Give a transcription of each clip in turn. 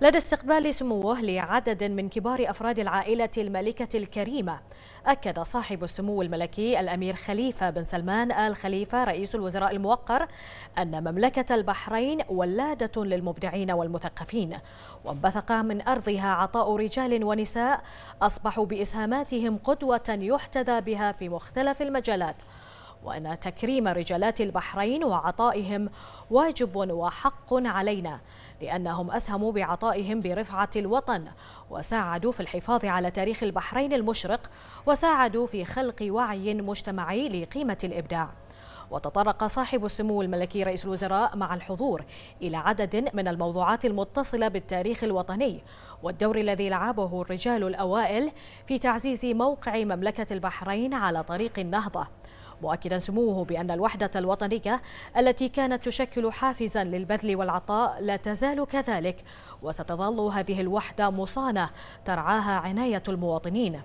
لدى استقبال سموه لعدد من كبار أفراد العائلة الملكة الكريمة أكد صاحب السمو الملكي الأمير خليفة بن سلمان آل خليفة رئيس الوزراء الموقر أن مملكة البحرين ولادة للمبدعين والمثقفين وانبثق من أرضها عطاء رجال ونساء أصبحوا بإسهاماتهم قدوة يحتذى بها في مختلف المجالات وأن تكريم رجالات البحرين وعطائهم واجب وحق علينا لأنهم أسهموا بعطائهم برفعة الوطن وساعدوا في الحفاظ على تاريخ البحرين المشرق وساعدوا في خلق وعي مجتمعي لقيمة الإبداع وتطرق صاحب السمو الملكي رئيس الوزراء مع الحضور إلى عدد من الموضوعات المتصلة بالتاريخ الوطني والدور الذي لعبه الرجال الأوائل في تعزيز موقع مملكة البحرين على طريق النهضة مؤكدا سموه بأن الوحدة الوطنية التي كانت تشكل حافزا للبذل والعطاء لا تزال كذلك وستظل هذه الوحدة مصانة ترعاها عناية المواطنين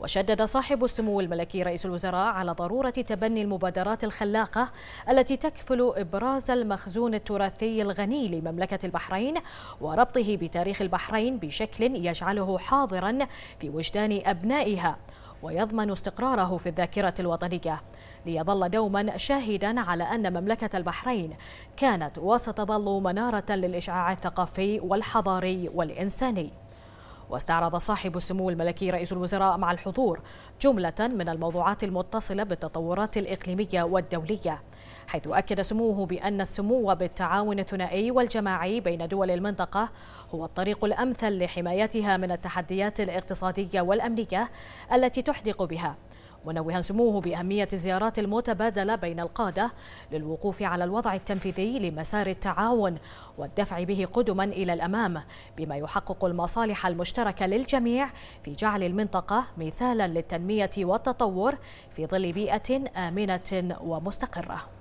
وشدد صاحب السمو الملكي رئيس الوزراء على ضرورة تبني المبادرات الخلاقة التي تكفل إبراز المخزون التراثي الغني لمملكة البحرين وربطه بتاريخ البحرين بشكل يجعله حاضرا في وجدان أبنائها ويضمن استقراره في الذاكرة الوطنية ليظل دوما شاهدا على أن مملكة البحرين كانت وستظل منارة للإشعاع الثقافي والحضاري والإنساني واستعرض صاحب السمو الملكي رئيس الوزراء مع الحضور جملة من الموضوعات المتصلة بالتطورات الإقليمية والدولية حيث أكد سموه بأن السمو بالتعاون الثنائي والجماعي بين دول المنطقة هو الطريق الأمثل لحمايتها من التحديات الاقتصادية والأمنية التي تحدق بها منوها سموه بأهمية الزيارات المتبادلة بين القادة للوقوف على الوضع التنفيذي لمسار التعاون والدفع به قدما إلى الأمام بما يحقق المصالح المشتركة للجميع في جعل المنطقة مثالا للتنمية والتطور في ظل بيئة آمنة ومستقرة